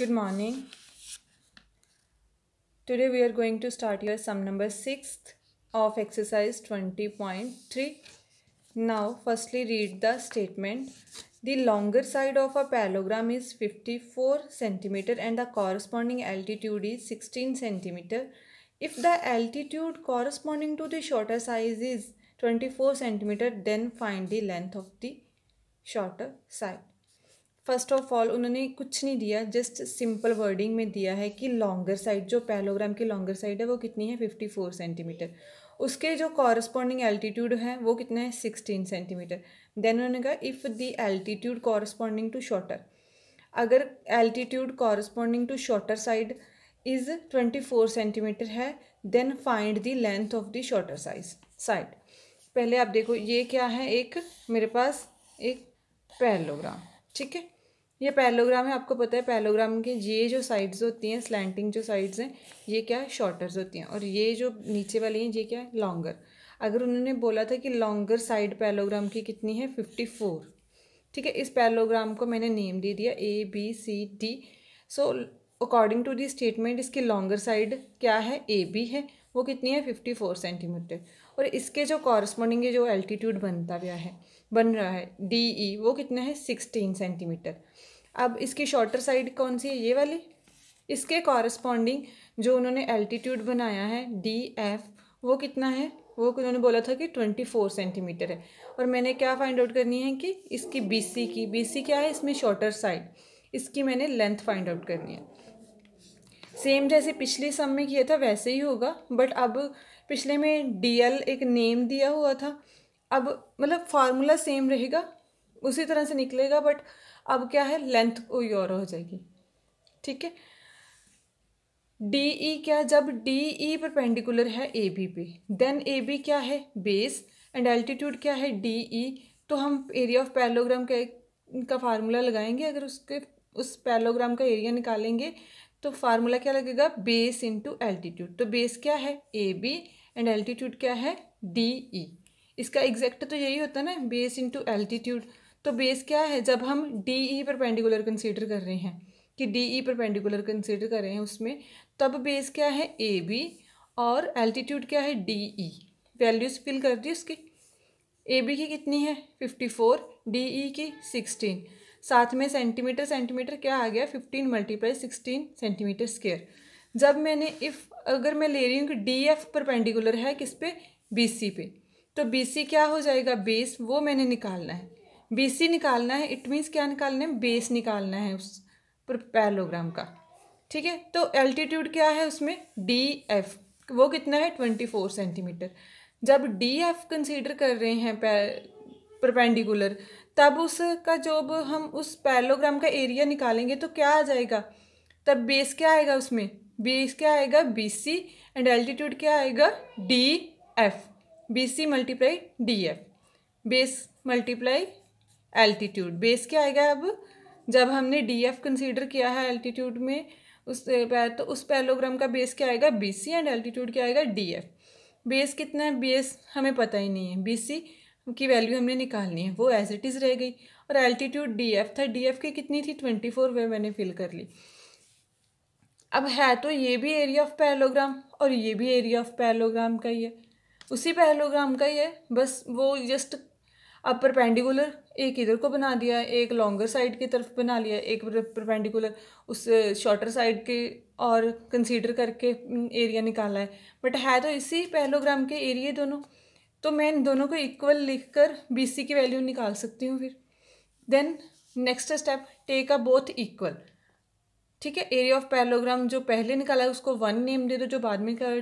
Good morning. Today we are going to start your sum number 6th of exercise 20.3. Now firstly read the statement. The longer side of a parallelogram is 54 centimeter and the corresponding altitude is 16 centimeter. If the altitude corresponding to the shorter side is 24 centimeter then find the length of the shorter side. First of all उन्होंने कुछ नहीं दिया just simple wording में दिया है कि longer side जो parallelogram की लॉन्गर साइड है वो कितनी है फिफ्टी फोर सेंटीमीटर उसके जो कॉरस्पॉन्डिंग एल्टीट्यूड है वो कितना है सिक्सटीन सेंटीमीटर देन उन्होंने कहा if the altitude corresponding to shorter अगर altitude corresponding to shorter side is twenty four centimetre है then find the length of the shorter size side पहले आप देखो ये क्या है एक मेरे पास एक पैलोग्राम ठीक है ये पैलोग्राम है आपको पता है पैलोग्राम के ये जो साइड्स होती हैं स्लैंटिंग जो साइड्स हैं ये क्या है शॉर्टर्स होती हैं और ये जो नीचे वाली हैं ये क्या है लॉन्गर अगर उन्होंने बोला था कि लॉन्गर साइड पैलोग्राम की कितनी है फिफ्टी फोर ठीक है इस पैलोग्राम को मैंने नेम दे दिया A B C D so according to the statement इसकी लॉन्गर साइड क्या है ए बी है वो कितनी है फिफ्टी फोर सेंटीमीटर और इसके जो कॉरस्पॉन्डिंग जो एल्टीट्यूड बनता गया है बन रहा है डी ई e, वो कितना है सिक्सटीन सेंटीमीटर अब इसकी शॉर्टर साइड कौन सी है ये वाली इसके कॉरस्पॉन्डिंग जो उन्होंने एल्टीट्यूड बनाया है डी एफ वो कितना है वो उन्होंने बोला था कि ट्वेंटी फोर सेंटीमीटर है और मैंने क्या फाइंड आउट करनी है कि इसकी बी सी की बी सी क्या है इसमें शॉर्टर साइड इसकी मैंने लेंथ फाइंड आउट करनी है सेम जैसे पिछले सम में किया था वैसे ही होगा बट अब पिछले में डी एल एक नेम दिया हुआ था अब मतलब फार्मूला सेम रहेगा उसी तरह से निकलेगा बट अब क्या है लेंथ कोई और हो जाएगी ठीक है डी ई e क्या जब डी ई परपेंडिकुलर है ए बी पे देन ए बी क्या है बेस एंड एल्टीट्यूड क्या है डी ई e. तो हम एरिया ऑफ पैलोग्राम का का फार्मूला लगाएंगे अगर उसके उस पैलोग्राम का एरिया निकालेंगे तो फार्मूला क्या लगेगा बेस इंटू एल्टीट्यूड तो बेस क्या है ए बी एंड एल्टीट्यूड क्या है डी ई e. इसका एग्जैक्ट तो यही होता है ना बेस इंटू एल्टीट्यूड तो बेस क्या है जब हम डी ई परपेंडिकुलर कंसीडर कर रहे हैं कि डी ई परपेंडिकुलर कंसीडर कर रहे हैं उसमें तब बेस क्या है ए बी और एल्टीट्यूड क्या है डी ई वैल्यूज़ फिल कर दी उसकी ए बी की कितनी है फिफ्टी फोर डी ई की सिक्सटीन साथ में सेंटीमीटर सेंटीमीटर क्या आ गया fifteen multiply sixteen centimetre square जब मैंने इफ़ अगर मैं ले रही हूँ कि डी एफ परपेंडिकुलर है किस पे बी सी पे तो बी सी क्या हो जाएगा बेस वो मैंने निकालना है बीसी निकालना है इट मीन्स क्या निकालना है बेस निकालना है उस पर पैरलोग्राम का ठीक है तो एल्टीट्यूड क्या है उसमें डी एफ वो कितना है ट्वेंटी फोर सेंटीमीटर जब डी एफ कंसिडर कर रहे हैं परपेंडिकुलर तब उसका जब हम उस पैरलोग्राम का एरिया निकालेंगे तो क्या आ जाएगा तब बेस क्या आएगा उसमें बेस क्या आएगा बी सी एंड एल्टीट्यूड क्या आएगा D F B C multiply D F base multiply altitude base क्या आएगा अब जब हमने डी एफ कंसिडर किया है एल्टीट्यूड में उस तो उस पैलोग्राम का बेस क्या आएगा बी सी एंड एल्टीट्यूड क्या आएगा डी एफ बेस कितना है बेस हमें पता ही नहीं है बी सी की वैल्यू हमने निकालनी है वो एज इट इज़ रह गई और एल्टीट्यूड डी एफ था डी एफ की कितनी थी ट्वेंटी फोर वे मैंने फिल कर ली अब है तो ये भी एरिया ऑफ पैलोग्राम और ये भी एरिया ऑफ पैलोग्राम का ही है उसी पैलोग्राम का ही है बस वो जस्ट अपर पेंडिकुलर एक इधर को बना दिया एक लॉन्गर साइड की तरफ बना लिया एक परपेंडिकुलर उस शॉर्टर साइड के और कंसीडर करके एरिया निकाला है बट है तो इसी पहलोग्राम के एरिए दोनों तो मैं इन दोनों को इक्वल लिख कर बी सी की वैल्यू निकाल सकती हूँ फिर then next step take a both equal ठीक है एरिया ऑफ पैरलोग्राम जो पहले निकाला है उसको वन नेम दे दो जो बाद में का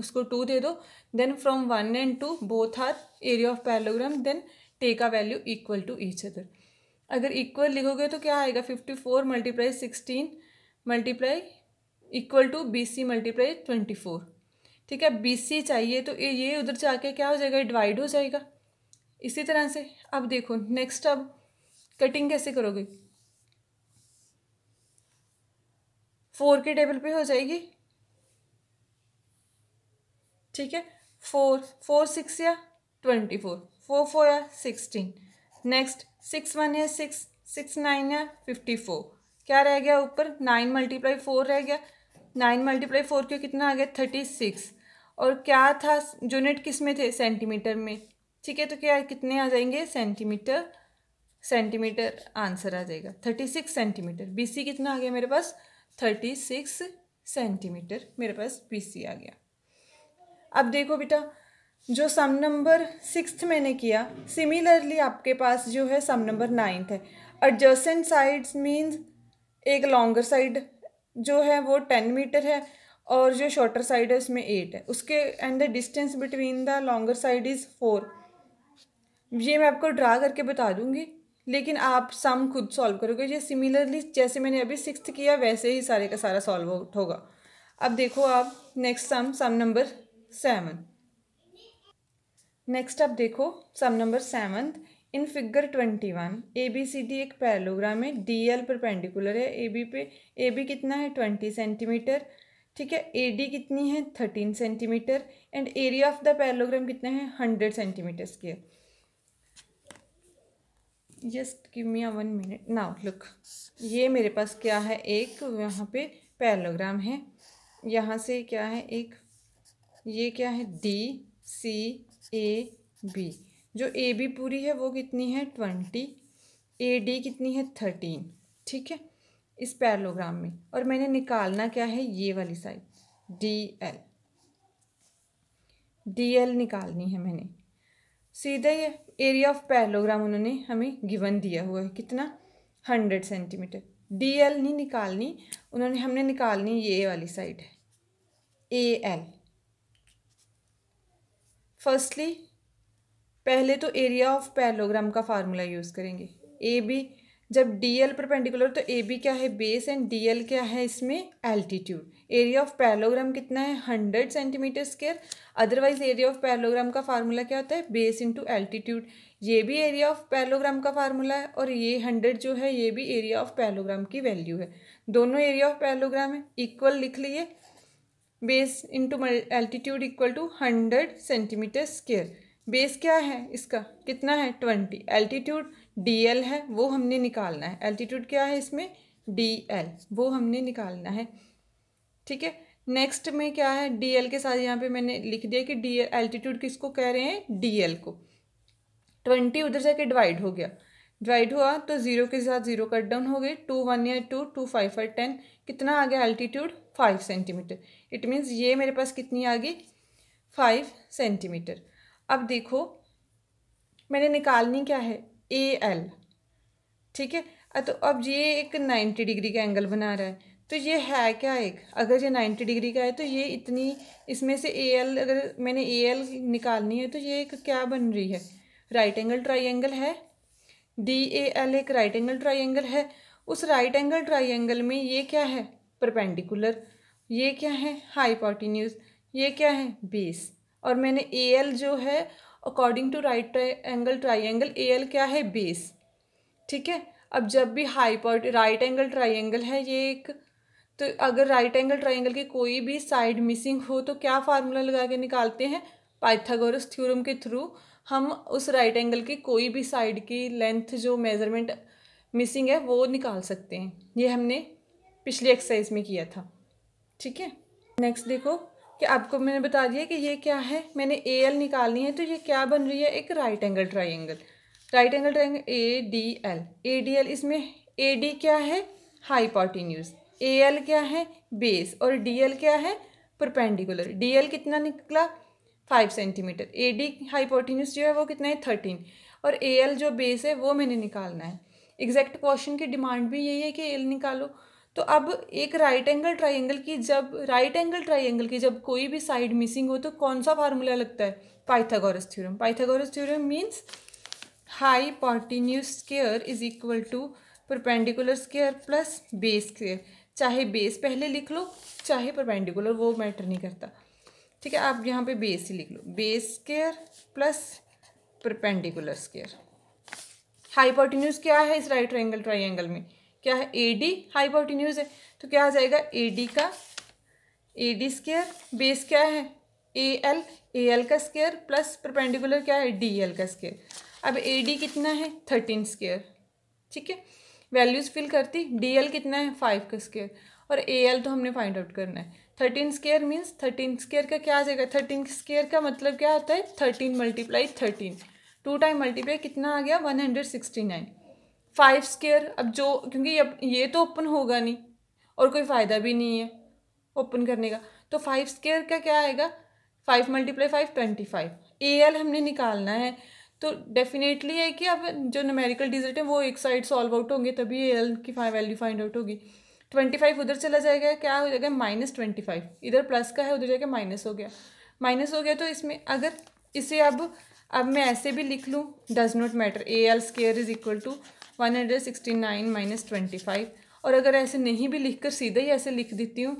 उसको टू दे दो then from one and two both are area of parallelogram then टे का value equal to each other अगर इक्वल लिखोगे तो क्या आएगा fifty four multiply sixteen multiply equal to B C multiply twenty four ठीक है बी सी चाहिए तो ये उधर जाके क्या हो जाएगा डिवाइड हो जाएगा इसी तरह से अब देखो नेक्स्ट अब कटिंग कैसे करोगे फोर के टेबल पे हो जाएगी ठीक है फोर फोर सिक्स या ट्वेंटी फोर फोर फोर या सिक्सटीन नेक्स्ट सिक्स वन या सिक्स सिक्स नाइन या फिफ्टी फोर क्या रह गया ऊपर नाइन मल्टीप्लाई फोर रह गया नाइन मल्टीप्लाई फोर क्यों कितना आ गया थर्टी सिक्स और क्या था यूनिट किस में थे सेंटीमीटर में ठीक है तो क्या कितने आ जाएंगे सेंटीमीटर सेंटीमीटर आंसर आ जाएगा thirty six centimetre B C कितना आ गया मेरे पास थर्टी सिक्स सेंटीमीटर मेरे पास बी सी आ गया अब देखो बेटा जो सम नंबर सिक्स मैंने किया सिमिलरली आपके पास जो है सम नंबर नाइन्थ है एडजस्टेंट साइड्स मीन्स एक लॉन्गर साइड जो है वो टेन मीटर है और जो शॉर्टर साइड है उसमें एट है उसके and the distance between the longer side is four ये मैं आपको ड्रा करके बता दूंगी लेकिन आप सम खुद सॉल्व करोगे ये सिमिलरली जैसे मैंने अभी सिक्स किया वैसे ही सारे का सारा सॉल्व होगा अब देखो आप next sum sum number seven next आप देखो sum number seventh in figure twenty one A B C D एक पैरोग्राम है डी एल परपेंडिकुलर है ए बी पे ए बी कितना है ट्वेंटी सेंटीमीटर ठीक है ए डी कितनी है thirteen centimetre and area of the parallelogram कितना है hundred centimetre square just give me one minute now look ये मेरे पास क्या है एक यहाँ पे पैरोग्राम है यहाँ से क्या है एक ये क्या है डी सी ए बी जो ए बी पूरी है वो कितनी है ट्वेंटी ए डी कितनी है थर्टीन ठीक है इस पैरलोग्राम में और मैंने निकालना क्या है ये वाली side D L D L निकालनी है मैंने सीधा ये एरिया ऑफ पैरलोग्राम उन्होंने हमें गिवन दिया हुआ है कितना हंड्रेड सेंटीमीटर डी एल नहीं निकालनी उन्होंने हमने निकालनी ये वाली साइड है ए एल फर्स्टली पहले तो एरिया ऑफ पैरलोग्राम का फार्मूला यूज़ करेंगे ए बी जब डी एल परपेंडिकुलर तो ए बी क्या है बेस एंड डी एल क्या है इसमें एल्टीट्यूड एरिया ऑफ पैरलोग्राम कितना है hundred centimetre square otherwise area of parallelogram का फार्मूला क्या होता है बेस इंटू एल्टीट्यूड ये भी एरिया ऑफ पैरलोग्राम का फार्मूला है और ये हंड्रेड जो है ये भी एरिया ऑफ पैरलोग्राम की वैल्यू है दोनों एरिया ऑफ पैरलोग्राम है इक्वल लिख लिए base into altitude equal to hundred centimetre square base क्या है इसका कितना है ट्वेंटी एल्टीट्यूड डी एल है वो हमने निकालना है एल्टीट्यूड क्या है इसमें डी एल वो हमने निकालना है ठीक है नेक्स्ट में क्या है डी एल के साथ यहाँ पे मैंने लिख दिया कि डी एल्टीट्यूड किसको कह रहे हैं डी एल को ट्वेंटी उधर जाके डिवाइड हो गया डिवाइड हुआ तो ज़ीरो के साथ ज़ीरो कट डाउन हो गए टू वन या two two five five ten कितना आ गया altitude five centimetre it means ये मेरे पास कितनी आ गई फाइव सेंटीमीटर अब देखो मैंने निकालनी क्या है ए एल ठीक है तो अब ये एक नाइन्टी डिग्री का एंगल बना रहा है तो ये है क्या एक अगर ये नाइन्टी डिग्री का है तो ये इतनी इसमें से ए एल अगर मैंने ए एल निकालनी है तो ये एक क्या बन रही है राइट एंगल ट्राई एंगल है डी ए एल एक राइट एंगल ट्राइंगल है उस राइट एंगल ट्राइंगल में ये क्या है परपेंडिकुलर ये क्या है हाइपोटिन्यूज ये क्या है बेस और मैंने ए एल जो है according to right angle triangle A L क्या है बेस ठीक है अब जब भी हाइपोट राइट एंगल ट्राइंगल है ये एक तो अगर राइट एंगल ट्राइंगल की कोई भी साइड मिसिंग हो तो क्या फार्मूला लगा के निकालते हैं पाइथागोरस थ्योरम के थ्रू हम उस राइट एंगल की कोई भी साइड की लेंथ जो मेज़रमेंट मिसिंग है वो निकाल सकते हैं ये हमने पिछली एक्सरसाइज में किया था ठीक है नेक्स्ट देखो कि आपको मैंने बता दिया कि ये क्या है मैंने ए एल निकालनी है तो ये क्या बन रही है एक right angle triangle right angle triangle A D L A D L इसमें ए डी क्या है हाईपार्टीन्यूज ए एल क्या है बेस और डी एल क्या है परपेंडिकुलर डी एल कितना निकला five centimetre A D hypotenuse जो है वो कितना है थर्टीन और ए एल जो बेस है वो मैंने निकालना है एग्जैक्ट क्वेश्चन की डिमांड भी यही है कि एल निकालो तो अब एक राइट एंगल ट्राइंगल की जब राइट एंगल ट्राइंगल की जब कोई भी साइड मिसिंग हो तो कौन सा फार्मूला लगता है Pythagoras theorem Pythagoras theorem means hypotenuse square is equal to perpendicular square plus base square चाहे बेस पहले लिख लो चाहे परपेंडिकुलर वो मैटर नहीं करता ठीक है आप यहाँ पे बेस ही लिख लो base square plus perpendicular square hypotenuse क्या है इस राइट ट्राइंगल ट्राइंगल में क्या है ए डी हाइपोटिन्यूज है तो क्या आ जाएगा ए डी का ए डी स्केयर बेस क्या है ए एल ए एल का स्केयर प्लस परपेंडिकुलर क्या है डी एल का स्केयर अब ए डी कितना है थर्टीन स्केयर ठीक है वैल्यूज़ फिल करती डी एल कितना है फाइव का स्केयर और ए एल तो हमने फाइंड आउट करना है thirteen square means thirteen square का क्या आ जाएगा थर्टीन स्केयर का मतलब क्या होता है thirteen multiply thirteen two time multiply कितना आ गया one hundred sixty nine five square अब जो क्योंकि अब ये तो ओपन होगा नहीं और कोई फ़ायदा भी नहीं है ओपन करने का तो फाइव स्केयर का क्या आएगा five multiply five twenty five A L हमने निकालना है तो डेफिनेटली है कि अब जो नमेरिकल डिजिट है वो एक साइड सॉल्व आउट होंगे तभी ए एल की वैल्यू फाइंड आउट होगी ट्वेंटी फाइव उधर चला जाएगा क्या हो जाएगा माइनस ट्वेंटी फाइव इधर प्लस का है उधर जाएगा माइनस हो गया माइनस हो गया तो इसमें अगर इसे अब अब मैं ऐसे भी लिख लूँ does not matter A L square is equal to one hundred sixty nine minus twenty five और अगर ऐसे नहीं भी लिख कर सीधा ही ऐसे लिख देती हूँ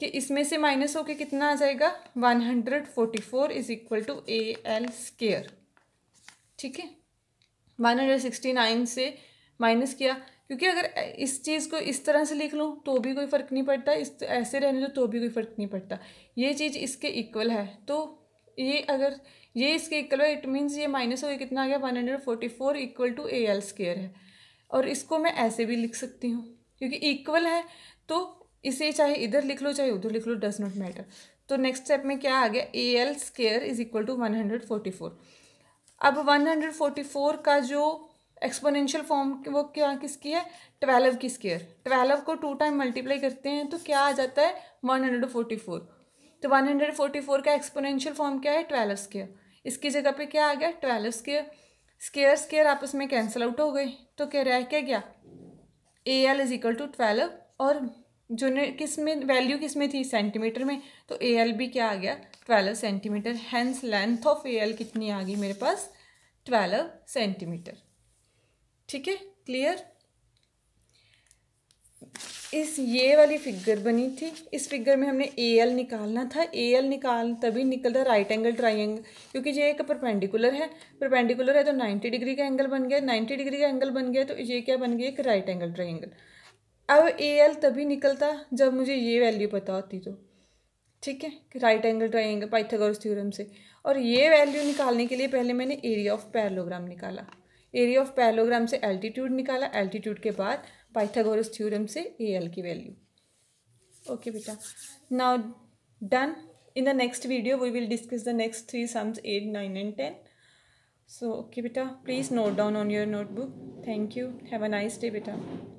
कि इसमें से माइनस होके कितना आ जाएगा one hundred forty four is equal to A L square ठीक है वन हंड्रेड सिक्सटी नाइन से माइनस किया क्योंकि अगर इस चीज़ को इस तरह से लिख लूँ तो भी कोई फ़र्क नहीं पड़ता इस ऐसे रहने दो तो भी कोई फ़र्क नहीं पड़ता ये चीज़ इसके इक्वल है तो ये अगर ये इसके इक्वल है इट मीन्स ये माइनस हो गया कितना आ गया one hundred forty four equal to A L square है और इसको मैं ऐसे भी लिख सकती हूँ क्योंकि इक्वल है तो इसे चाहे इधर लिख लो चाहे उधर लिख लो डज नॉट मैटर तो नेक्स्ट स्टेप में क्या आ गया A L square is equal to one hundred forty four अब वन हंड्रेड फोर्टी फोर का जो एक्सपोनेंशियल फॉर्म वो क्या किसकी है ट्वेल्व की स्केयर ट्वेल्व को टू टाइम मल्टीप्लाई करते हैं तो क्या आ जाता है वन हंड्रेड फोर्टी फोर तो वन हंड्रेड फोर्टी फोर का एक्सपोनेंशियल फॉर्म क्या है ट्वेल्व स्केयर इसकी जगह पे क्या आ गया ट्वेल्व स्केयर स्केयर स्केयर आपस में कैंसिल आउट हो गए तो क्या रह क्या गया A L is equal to twelve और जो ने किस में वैल्यू किस में थी सेंटीमीटर में तो ए एल भी क्या आ गया twelve centimetre hence length of A L कितनी आ गई मेरे पास ट्वेल्व सेंटीमीटर ठीक है क्लियर इस ये वाली फिगर बनी थी इस फिगर में हमने ए एल निकालना था ए एल निकाल तभी निकलता राइट एंगल ट्राइंगल क्योंकि ये एक परपेंडिकुलर है परपेंडिकुलर है तो नाइन्टी डिग्री का एंगल बन गया नाइन्टी डिग्री का एंगल बन गया तो ये क्या बन गया एक राइट एंगल ट्राइंगल अब ए एल तभी निकलता जब मुझे ये वैल्यू पता होती तो ठीक है right angle triangle Pythagoras theorem से और ये वैल्यू निकालने के लिए पहले मैंने एरिया ऑफ पैरलोग्राम निकाला एरिया ऑफ पैलोग्राम से एल्टीट्यूड निकाला एल्टीट्यूड के बाद पाइथागोरस थ्योरम से ए एल की वैल्यू ओके बेटा now done in the next video we will discuss the next three sums eight nine and ten so okay बेटा please note down on your notebook thank you have a nice day बेटा